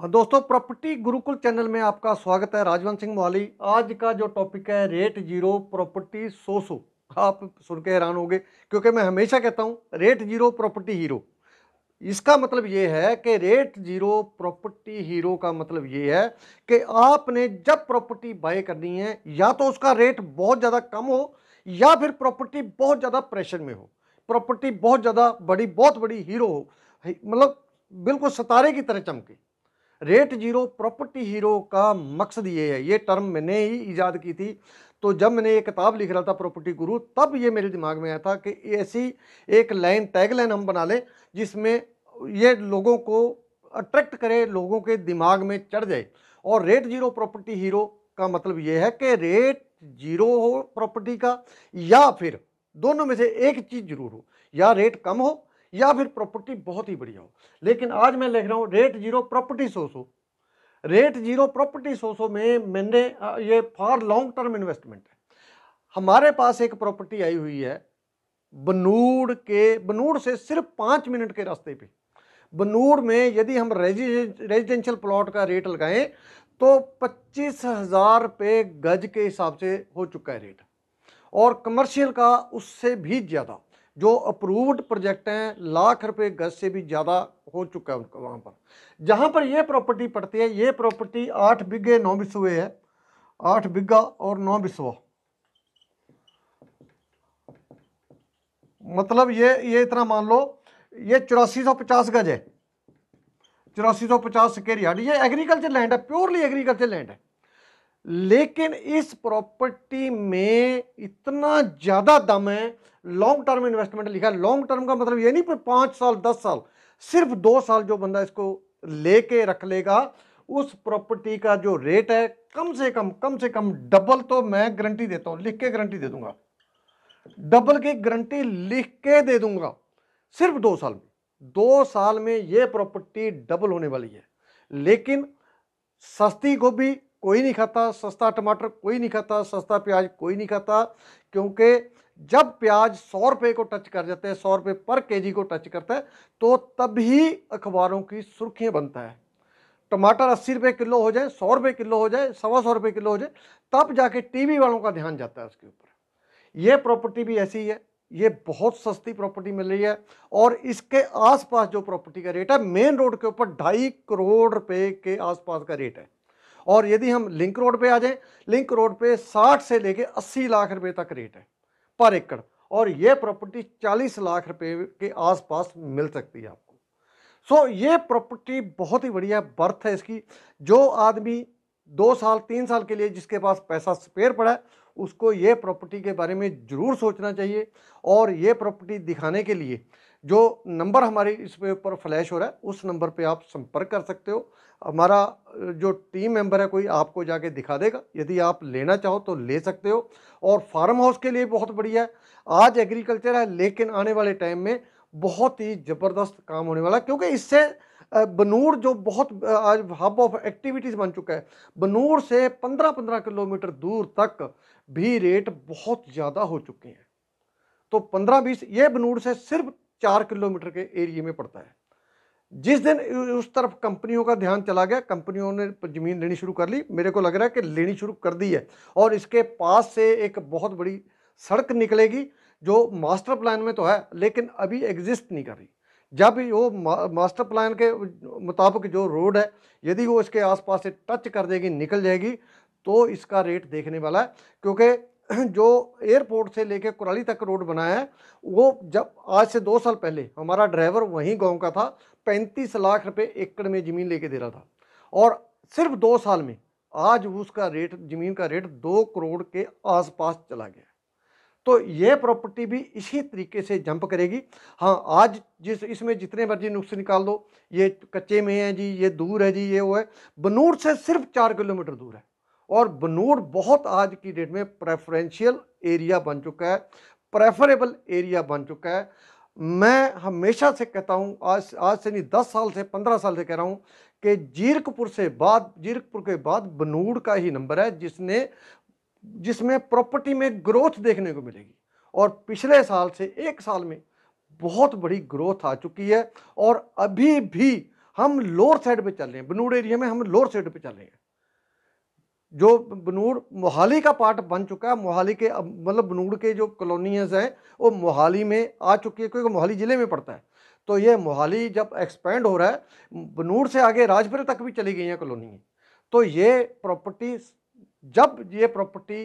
हाँ, दोस्तों property Gurukul channel में आपका स्वागत है राजवंत सिंह मोहाली आज का जो टॉपिक है rate zero property so so आप सुन के हैरान होंगे क्योंकि मैं हमेशा कहता हूँ रेट जीरो प्रॉपर्टी हीरो इसका मतलब ये है कि रेट जीरो प्रॉपर्टी हीरो का मतलब ये है कि आपने जब प्रॉपर्टी बाय करनी है या तो उसका रेट बहुत ज़्यादा कम हो या फिर प्रॉपर्टी बहुत ज़्यादा प्रेशर में हो प्रॉपर्टी बहुत ज़्यादा बड़ी बहुत बड़ी हीरो हो मतलब बिल्कुल सतारे की तरह चमके रेट जीरो प्रॉपर्टी हीरो का मकसद ये है ये टर्म मैंने ही ईजाद की थी तो जब मैंने ये किताब लिख रहा था प्रॉपर्टी गुरु तब ये मेरे दिमाग में आया था कि ऐसी एक लाइन टैग लाइन हम बना लें जिसमें ये लोगों को अट्रैक्ट करे लोगों के दिमाग में चढ़ जाए और रेट जीरो प्रॉपर्टी हीरो का मतलब ये है कि रेट जीरो हो प्रॉपर्टी का या फिर दोनों में से एक चीज़ ज़रूर हो या रेट कम हो या फिर प्रॉपर्टी बहुत ही बढ़िया हो लेकिन आज मैं लिख रहा हूँ rate zero property so so rate zero property so so में मैंने ये फॉर लॉन्ग टर्म इन्वेस्टमेंट है हमारे पास एक प्रॉपर्टी आई हुई है बनूड़ के बनूड़ से सिर्फ पाँच मिनट के रास्ते पे बनूड़ में यदि हम रेजिडेंशियल प्लॉट का रेट लगाएं तो पच्चीस हज़ार रुपये गज के हिसाब से हो चुका है रेट और कमर्शियल का उससे भी ज़्यादा जो अप्रूव्ड प्रोजेक्ट हैं लाख रुपए गज से भी ज़्यादा हो चुका है उनका वहाँ पर जहाँ पर ये प्रॉपर्टी पड़ती है ये प्रॉपर्टी आठ बिघे नौ बिसवे है आठ बिघा और नौ बिसवा मतलब ये ये इतना मान लो ये चौरासी सौ पचास गज है चौरासी सौ पचास स्केर यार्ड ये एग्रीकल्चर लैंड है प्योरली एग्रीकल्चर लैंड है लेकिन इस प्रॉपर्टी में इतना ज़्यादा दम है लॉन्ग टर्म इन्वेस्टमेंट लिखा है लॉन्ग टर्म का मतलब ये नहीं पाँच साल दस साल सिर्फ दो साल जो बंदा इसको लेके रख लेगा उस प्रॉपर्टी का जो रेट है कम से कम कम से कम डबल तो मैं गारंटी देता हूँ लिख के गारंटी दे दूंगा डबल की गारंटी लिख के दे दूंगा सिर्फ दो साल में दो साल में ये प्रॉपर्टी डबल होने वाली है लेकिन सस्ती को भी कोई नहीं खाता सस्ता टमाटर कोई नहीं खाता सस्ता प्याज कोई नहीं खाता क्योंकि जब प्याज सौ रुपये को टच कर जाते हैं सौ रुपये पर केजी को टच करता है तो तभी अखबारों की सुर्खियाँ बनता है टमाटर अस्सी रुपये किलो हो जाए सौ रुपये किलो हो जाए सवा सौ रुपये किलो हो जाए तब जाके टीवी वालों का ध्यान जाता है उसके ऊपर ये प्रॉपर्टी भी ऐसी है ये बहुत सस्ती प्रॉपर्टी मिल रही है और इसके आसपास जो प्रॉपर्टी का रेट है मेन रोड के ऊपर ढाई करोड़ रुपये के आसपास का रेट है और यदि हम लिंक रोड पे आ जाएं लिंक रोड पे 60 से लेके 80 लाख रुपए तक रेट है पर एकड़ और ये प्रॉपर्टी 40 लाख रुपए के आसपास मिल सकती है आपको सो so, ये प्रॉपर्टी बहुत ही बढ़िया बर्थ है इसकी जो आदमी दो साल तीन साल के लिए जिसके पास पैसा स्पेयर पड़ा है उसको ये प्रॉपर्टी के बारे में ज़रूर सोचना चाहिए और ये प्रॉपर्टी दिखाने के लिए जो नंबर हमारे पे ऊपर फ्लैश हो रहा है उस नंबर पे आप संपर्क कर सकते हो हमारा जो टीम मेंबर है कोई आपको जाके दिखा देगा यदि आप लेना चाहो तो ले सकते हो और फार्म हाउस के लिए बहुत बढ़िया है आज एग्रीकल्चर है लेकिन आने वाले टाइम में बहुत ही ज़बरदस्त काम होने वाला क्योंकि इससे बनूर जो बहुत आज हब ऑफ एक्टिविटीज़ बन चुका है बनूर से पंद्रह पंद्रह किलोमीटर दूर तक भी रेट बहुत ज़्यादा हो चुके हैं तो पंद्रह बीस ये बनूर से सिर्फ चार किलोमीटर के एरिए में पड़ता है जिस दिन उस तरफ कंपनियों का ध्यान चला गया कंपनियों ने ज़मीन लेनी शुरू कर ली मेरे को लग रहा है कि लेनी शुरू कर दी है और इसके पास से एक बहुत बड़ी सड़क निकलेगी जो मास्टर प्लान में तो है लेकिन अभी एग्जिस्ट नहीं कर रही जब वो मा, मास्टर प्लान के मुताबिक जो रोड है यदि वो इसके आसपास से टच कर देगी निकल जाएगी तो इसका रेट देखने वाला है क्योंकि जो एयरपोर्ट से लेकर कुराली तक रोड बनाया है वो जब आज से दो साल पहले हमारा ड्राइवर वहीं गांव का था पैंतीस लाख रुपए एकड़ में ज़मीन लेके दे रहा था और सिर्फ दो साल में आज उसका रेट ज़मीन का रेट दो करोड़ के आसपास चला गया तो यह प्रॉपर्टी भी इसी तरीके से जंप करेगी हाँ आज जिस इसमें जितने मर्जी नुस्खे निकाल दो ये कच्चे में है जी ये दूर है जी ये वो है बनूर से सिर्फ चार किलोमीटर दूर है और बनूड बहुत आज की डेट में प्रेफरेंशियल एरिया बन चुका है प्रेफरेबल एरिया बन चुका है मैं हमेशा से कहता हूँ आज आज से नहीं दस साल से पंद्रह साल से कह रहा हूँ कि जीरकपुर से बाद जीरकपुर के बाद बनूड़ का ही नंबर है जिसने जिसमें प्रॉपर्टी में ग्रोथ देखने को मिलेगी और पिछले साल से एक साल में बहुत बड़ी ग्रोथ आ चुकी है और अभी भी हम लोअर साइड पे चल रहे हैं बनूड़ एरिया में हम लोअर साइड पे चल रहे हैं जो बनूड़ मोहाली का पार्ट बन चुका है मोहाली के मतलब बनूड़ के जो कॉलोनियज़ हैं वो मोहाली में आ चुकी है क्योंकि मोहाली ज़िले में पड़ता है तो ये मोहाली जब एक्सपेंड हो रहा है बनूड़ से आगे राजपुर तक भी चली गई हैं कॉलोनियाँ तो ये प्रॉपर्टी जब ये प्रॉपर्टी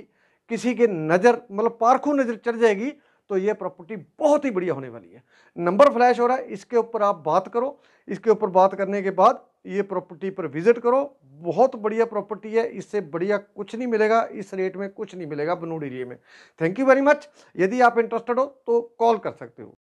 किसी के नज़र मतलब पारखों नज़र चढ़ जाएगी तो ये प्रॉपर्टी बहुत ही बढ़िया होने वाली है नंबर फ्लैश हो रहा है इसके ऊपर आप बात करो इसके ऊपर बात करने के बाद ये प्रॉपर्टी पर विज़िट करो बहुत बढ़िया प्रॉपर्टी है इससे बढ़िया कुछ नहीं मिलेगा इस रेट में कुछ नहीं मिलेगा बनूड एरिए में थैंक यू वेरी मच यदि आप इंटरेस्टेड हो तो कॉल कर सकते हो